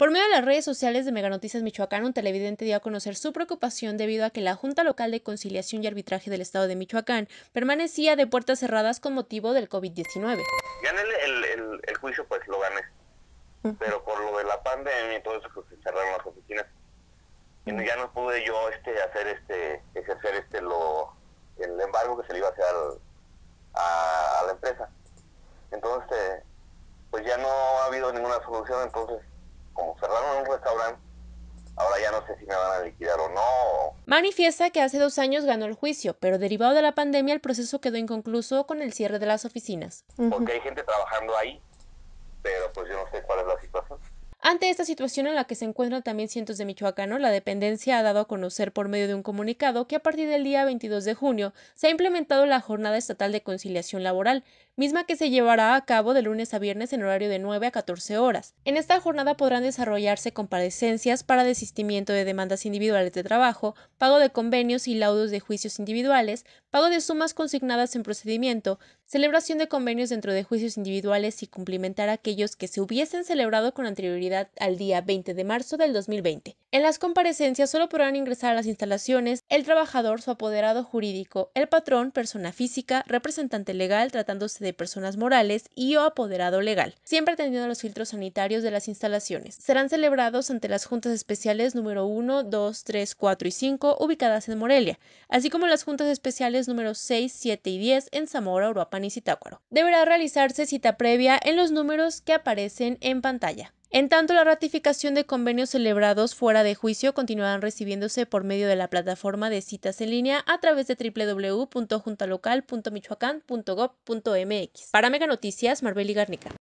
Por medio de las redes sociales de Meganoticias Michoacán, un televidente dio a conocer su preocupación debido a que la Junta Local de Conciliación y Arbitraje del Estado de Michoacán permanecía de puertas cerradas con motivo del COVID-19. Gané el, juicio, pues lo gané. Pero por lo de la pandemia y todo eso, pues, se cerraron las oficinas. ya no pude yo este, hacer este, ejercer este lo, el embargo que se le iba a hacer a la empresa. Entonces, este, pues ya no ha habido ninguna solución, entonces como cerraron un restaurante, ahora ya no sé si me van a liquidar o no. Manifiesta que hace dos años ganó el juicio, pero derivado de la pandemia el proceso quedó inconcluso con el cierre de las oficinas. Porque hay gente trabajando ahí, pero pues yo no sé cuál es la situación. Ante esta situación en la que se encuentran también cientos de michoacanos, la dependencia ha dado a conocer por medio de un comunicado que a partir del día 22 de junio se ha implementado la Jornada Estatal de Conciliación Laboral, misma que se llevará a cabo de lunes a viernes en horario de 9 a 14 horas. En esta jornada podrán desarrollarse comparecencias para desistimiento de demandas individuales de trabajo, pago de convenios y laudos de juicios individuales, pago de sumas consignadas en procedimiento, celebración de convenios dentro de juicios individuales y cumplimentar aquellos que se hubiesen celebrado con anterioridad al día 20 de marzo del 2020. En las comparecencias solo podrán ingresar a las instalaciones el trabajador, su apoderado jurídico, el patrón, persona física, representante legal tratándose de personas morales y o apoderado legal, siempre atendiendo los filtros sanitarios de las instalaciones. Serán celebrados ante las juntas especiales número 1, 2, 3, 4 y 5 ubicadas en Morelia, así como las juntas especiales número 6, 7 y 10 en Zamora, Uruapan y Zitácuaro. Deberá realizarse cita previa en los números que aparecen en pantalla. En tanto, la ratificación de convenios celebrados fuera de juicio continuarán recibiéndose por medio de la plataforma de citas en línea a través de www.juntalocal.michoacán.gov.mx. Para Mega Noticias, Marbeli Garnica.